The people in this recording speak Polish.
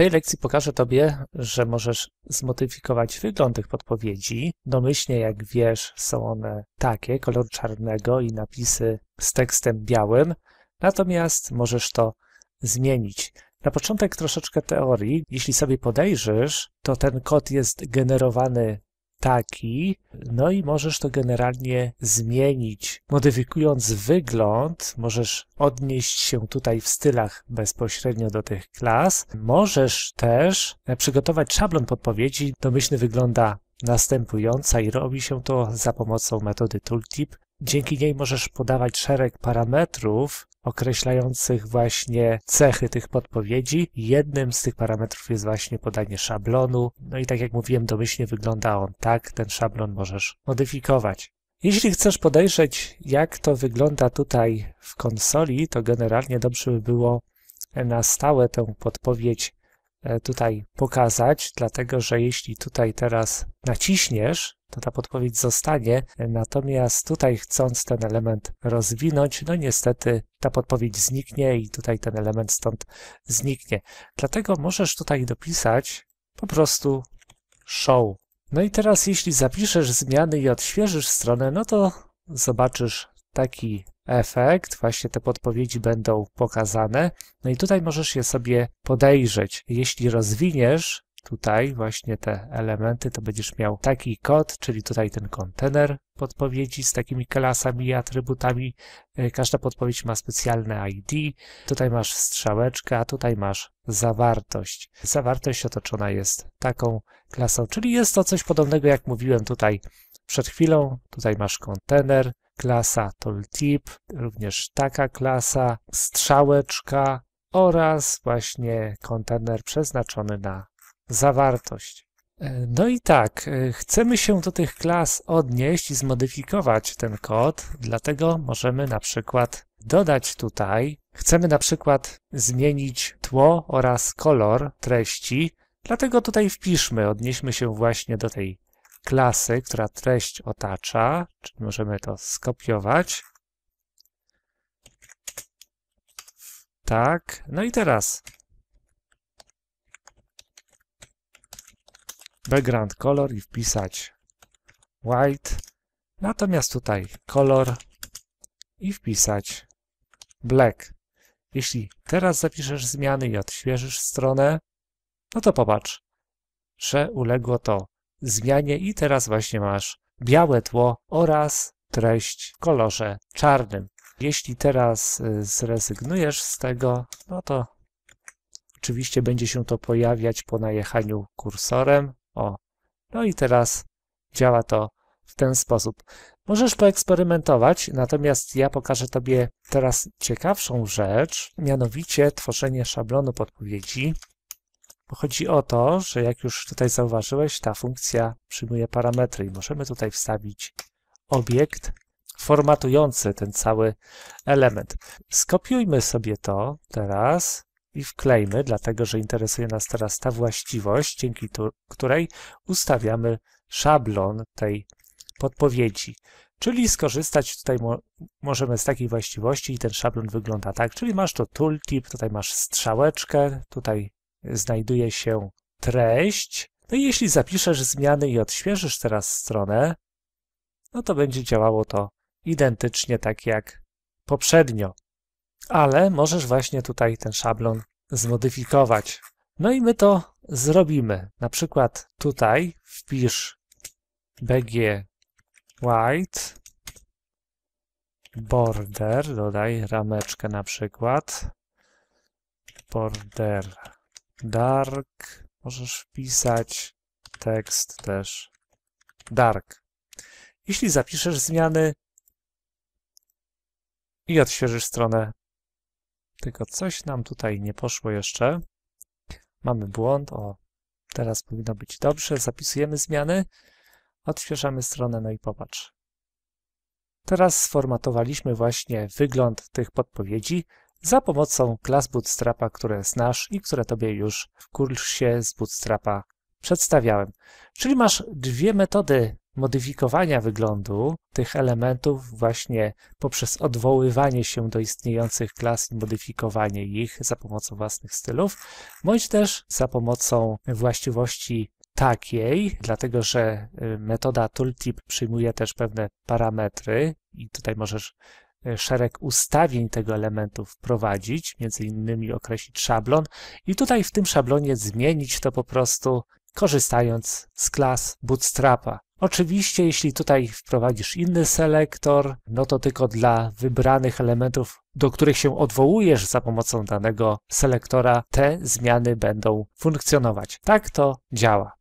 tej lekcji pokażę Tobie, że możesz zmodyfikować wygląd tych podpowiedzi. Domyślnie, jak wiesz, są one takie, kolor czarnego i napisy z tekstem białym, natomiast możesz to zmienić. Na początek troszeczkę teorii. Jeśli sobie podejrzysz, to ten kod jest generowany taki, no i możesz to generalnie zmienić. Modyfikując wygląd, możesz odnieść się tutaj w stylach bezpośrednio do tych klas. Możesz też e, przygotować szablon podpowiedzi. Domyślny wygląda następująca i robi się to za pomocą metody tooltip. Dzięki niej możesz podawać szereg parametrów określających właśnie cechy tych podpowiedzi. Jednym z tych parametrów jest właśnie podanie szablonu. No i tak jak mówiłem, domyślnie wygląda on tak. Ten szablon możesz modyfikować. Jeśli chcesz podejrzeć, jak to wygląda tutaj w konsoli, to generalnie dobrze by było na stałe tę podpowiedź e, tutaj pokazać, dlatego że jeśli tutaj teraz naciśniesz, to ta podpowiedź zostanie. Natomiast tutaj chcąc ten element rozwinąć, no niestety ta podpowiedź zniknie i tutaj ten element stąd zniknie. Dlatego możesz tutaj dopisać po prostu show. No i teraz jeśli zapiszesz zmiany i odświeżysz stronę, no to zobaczysz taki efekt, właśnie te podpowiedzi będą pokazane. No i tutaj możesz je sobie podejrzeć. Jeśli rozwiniesz tutaj właśnie te elementy, to będziesz miał taki kod, czyli tutaj ten kontener podpowiedzi z takimi klasami i atrybutami. E, każda podpowiedź ma specjalne ID. Tutaj masz strzałeczkę, a tutaj masz zawartość. Zawartość otoczona jest taką klasą, czyli jest to coś podobnego, jak mówiłem tutaj przed chwilą. Tutaj masz kontener, klasa tooltip, również taka klasa, strzałeczka oraz właśnie kontener przeznaczony na zawartość. E, no i tak, e, chcemy się do tych klas odnieść i zmodyfikować ten kod, dlatego możemy na przykład dodać tutaj, chcemy na przykład zmienić tło oraz kolor treści, dlatego tutaj wpiszmy, odnieśmy się właśnie do tej klasy, która treść otacza, czyli możemy to skopiować. Tak, no i teraz background color i wpisać white. Natomiast tutaj kolor i wpisać black. Jeśli teraz zapiszesz zmiany i odświeżysz stronę, no to popatrz, że uległo to zmianie i teraz właśnie masz białe tło oraz treść w kolorze czarnym. Jeśli teraz y, zrezygnujesz z tego, no to oczywiście będzie się to pojawiać po najechaniu kursorem. O, no i teraz działa to w ten sposób. Możesz poeksperymentować, natomiast ja pokażę Tobie teraz ciekawszą rzecz, mianowicie tworzenie szablonu podpowiedzi. Bo chodzi o to, że jak już tutaj zauważyłeś, ta funkcja przyjmuje parametry i możemy tutaj wstawić obiekt formatujący ten cały element. Skopiujmy sobie to teraz i wklejmy, dlatego że interesuje nas teraz ta właściwość, dzięki której ustawiamy szablon tej podpowiedzi. Czyli skorzystać tutaj mo możemy z takiej właściwości i ten szablon wygląda tak, czyli masz to tooltip, tutaj masz strzałeczkę, tutaj znajduje się treść. No i jeśli zapiszesz zmiany i odświeżysz teraz stronę, no to będzie działało to identycznie tak jak poprzednio ale możesz właśnie tutaj ten szablon zmodyfikować. No i my to zrobimy. Na przykład tutaj wpisz bg white border, dodaj rameczkę na przykład border dark, możesz wpisać tekst też dark. Jeśli zapiszesz zmiany i odświeżysz stronę, tylko coś nam tutaj nie poszło jeszcze. Mamy błąd, o, teraz powinno być dobrze. Zapisujemy zmiany, odświeżamy stronę, no i popatrz. Teraz sformatowaliśmy właśnie wygląd tych podpowiedzi za pomocą klas Bootstrapa, które znasz i które Tobie już w kursie z Bootstrapa przedstawiałem. Czyli masz dwie metody modyfikowania wyglądu tych elementów właśnie poprzez odwoływanie się do istniejących klas i modyfikowanie ich za pomocą własnych stylów, bądź też za pomocą właściwości takiej, dlatego że y, metoda tooltip przyjmuje też pewne parametry i tutaj możesz y, szereg ustawień tego elementu wprowadzić, między innymi określić szablon i tutaj w tym szablonie zmienić to po prostu korzystając z klas Bootstrapa. Oczywiście, jeśli tutaj wprowadzisz inny selektor, no to tylko dla wybranych elementów, do których się odwołujesz za pomocą danego selektora, te zmiany będą funkcjonować. Tak to działa.